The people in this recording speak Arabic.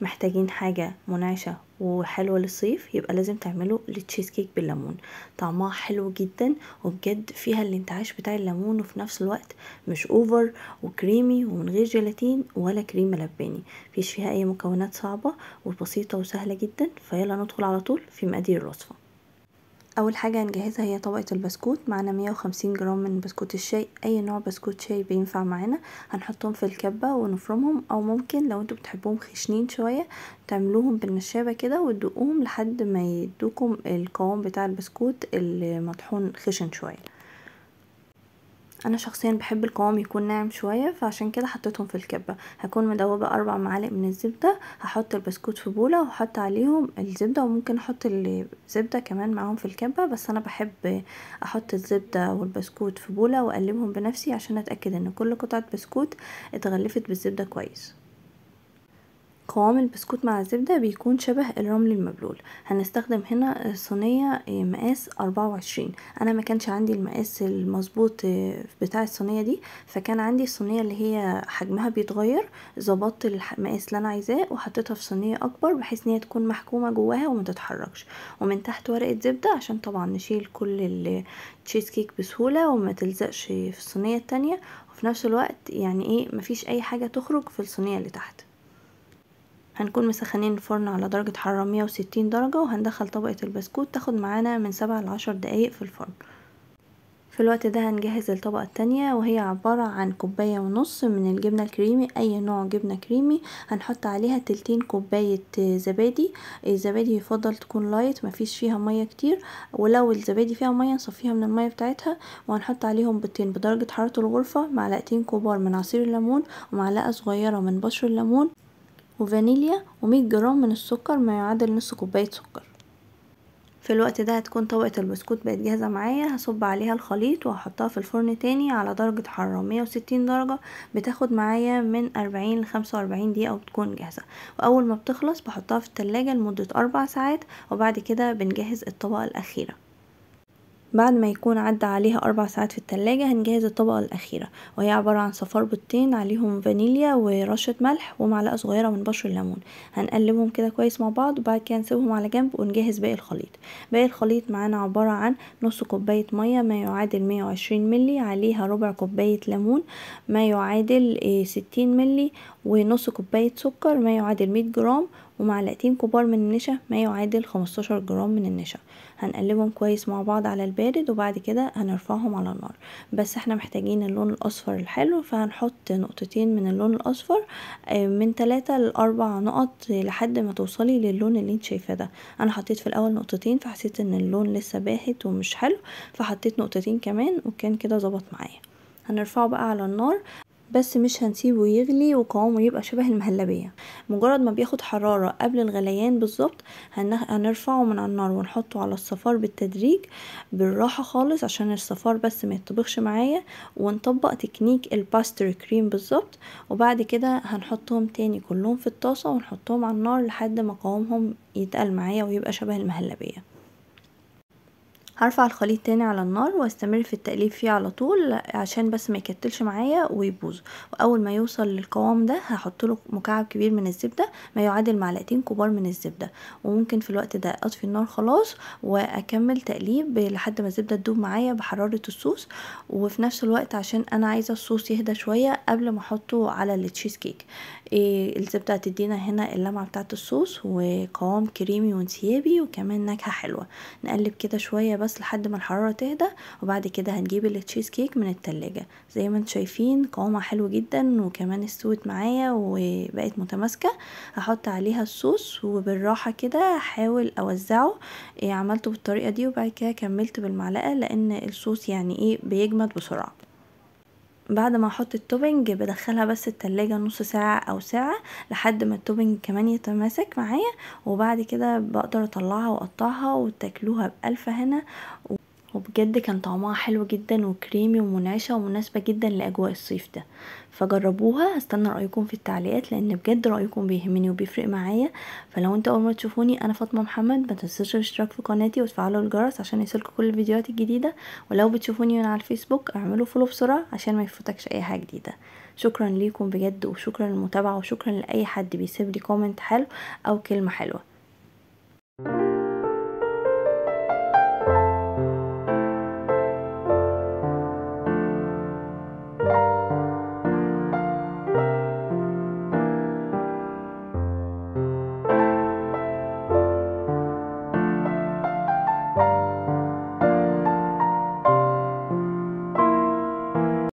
محتاجين حاجة منعشة وحلوة للصيف يبقى لازم تعملوا التشيز كيك بالليمون طعمها حلو جدا وبجد فيها الانتعاش بتاع الليمون وفي نفس الوقت مش اوفر وكريمي ومن غير جيلاتين ولا كريم لباني مفيش فيها اي مكونات صعبة وبسيطة وسهلة جدا فيلا ندخل على طول في مقادير الوصفة اول حاجه هنجهزها هي طبقه البسكوت معانا 150 جرام من بسكوت الشاي اي نوع بسكوت شاي بينفع معانا هنحطهم في الكبه ونفرمهم او ممكن لو انتوا بتحبوهم خشنين شويه تعملوهم بالنشابه كده وتدوقوهم لحد ما يدوكم القوام بتاع البسكوت المطحون خشن شويه انا شخصيا بحب القوام يكون ناعم شويه فعشان كده حطيتهم في الكبه هكون مدوبه اربع معالق من الزبده هحط البسكوت في بوله وحط عليهم الزبده وممكن احط الزبده كمان معاهم في الكبه بس انا بحب احط الزبده والبسكوت في بوله واقلبهم بنفسي عشان اتاكد ان كل قطعه بسكوت اتغلفت بالزبده كويس قوام البسكوت مع الزبدة بيكون شبه الرمل المبلول هنستخدم هنا صينية آه، مقاس أربعة وعشرين أنا ما كانش عندي المقاس المظبوط آه، بتاع الصينية دي فكان عندي الصينية اللي هي حجمها بيتغير ظبطت المقاس اللي أنا عايزاه وحطيتها في صينية أكبر بحيث إن هي تكون محكومة جواها وما تتحركش ومن تحت ورقة زبدة عشان طبعا نشيل كل التشيز كيك بسهولة وما تلزقش في الصينية التانية وفي نفس الوقت يعني إيه مفيش أي حاجة تخرج في الصينية اللي تحت هنكون مسخنين الفرن على درجة حرارة مية وستين درجة وهندخل طبقة البسكوت تاخد معانا من سبعة 10 دقايق في الفرن في الوقت ده هنجهز الطبقة التانية وهي عبارة عن كوباية ونص من الجبنة الكريمي أي نوع جبنة كريمي هنحط عليها تلتين كوباية زبادي الزبادي يفضل تكون لايت مفيش فيها مية كتير ولو الزبادي فيها مية نصفيها من المية بتاعتها وهنحط عليهم بيضتين بدرجة حرارة الغرفة معلقتين كبار من عصير الليمون ومعلقة صغيرة من بشر الليمون وفانيليا ومية جرام من السكر ما يعادل نص كوباية سكر في الوقت ده هتكون طبقة البسكوت بقت جاهزة معايا هصب عليها الخليط وهحطها في الفرن تاني على درجة حرارة 160 درجة بتاخد معايا من 40 ل 45 دقيقة وبتكون جاهزة وأول ما بتخلص بحطها في التلاجة لمدة 4 ساعات وبعد كده بنجهز الطبقة الأخيرة بعد ما يكون عدى عليها أربع ساعات في التلاجة هنجهز الطبقة الأخيرة وهي عبارة عن صفار بيضتين عليهم فانيليا ورشة ملح ومعلقة صغيرة من بشر الليمون هنقلبهم كده كويس مع بعض وبعد كده نسيبهم على جنب ونجهز باقي الخليط باقي الخليط معانا عبارة عن نص كوباية مية ما يعادل 120 ملي عليها ربع كوباية ليمون ما يعادل 60 آه، ملي ونص كوباية سكر ما يعادل 100 جرام ومعلقتين كبار من النشا ما يعادل 15 جرام من النشا هنقلبهم كويس مع بعض على البارد وبعد كده هنرفعهم على النار بس احنا محتاجين اللون الاصفر الحلو فهنحط نقطتين من اللون الاصفر آه، من 3 ل 4 نقط لحد ما توصلي للون اللي انت شايفاه ده انا حطيت في الاول نقطتين فحسيت ان اللون لسه باهت ومش حلو فحطيت نقطتين كمان وكان كده ظبط معايا هنرفعه بقى على النار بس مش هنسيبه يغلي وقوامه يبقى شبه المهلبية مجرد ما بياخد حرارة قبل الغليان بالظبط هنرفعه من على النار ونحطه على الصفار بالتدريج بالراحة خالص عشان الصفار بس ما يتطبخش معايا ونطبق تكنيك الباستر كريم بالظبط وبعد كده هنحطهم تاني كلهم في الطاسة ونحطهم على النار لحد ما قوامهم يتقل معايا ويبقى شبه المهلبية هرفع الخليط تاني على النار واستمر في التقليب فيه على طول عشان بس ما يكتلش معايا ويبوظ واول ما يوصل للقوام ده هحط له مكعب كبير من الزبده ما يعادل معلقتين كبار من الزبده وممكن في الوقت ده اطفي النار خلاص واكمل تقليب لحد ما الزبده تدوب معايا بحراره الصوص وفي نفس الوقت عشان انا عايزه الصوص يهدى شويه قبل ما احطه على التشيز كيك إيه الزبده هتدينا هنا اللمعه بتاعه الصوص وقوام كريمي وانسيابي وكمان نكهه حلوه نقلب كده شويه بس لحد ما الحرارة تهدى وبعد كده هنجيب التشيز كيك من التلاجة زي ما انتم شايفين قوامها حلو جدا وكمان استوت معايا وبقت متماسكة هحط عليها الصوص وبالراحة كده هحاول اوزعه إيه عملته بالطريقة دي وبعد كده كملت بالمعلقة لان الصوص يعني ايه بيجمد بسرعة بعد ما احط التوبنج بدخلها بس التلاجة نص ساعة او ساعة لحد ما التوبنج كمان يتماسك معايا وبعد كده بقدر اطلعها واقطعها وتاكلوها بألف هنا وبجد كان طعمها حلو جدا وكريمي ومنعشه ومناسبه جدا لاجواء الصيف ده فجربوها هستنى رايكم في التعليقات لان بجد رايكم بيهمني وبيفرق معايا فلو انت اول ما تشوفوني انا فاطمه محمد ما تنسوش الاشتراك في قناتي وتفعلوا الجرس عشان يصلكوا كل الفيديوهات الجديده ولو بتشوفوني من على الفيسبوك اعملوا فولو بسرعه عشان ما يفوتكش اي حاجه جديده شكرا ليكم بجد وشكرا للمتابعه وشكرا لاي حد بيسيب لي كومنت حلو او كلمه حلوه thank you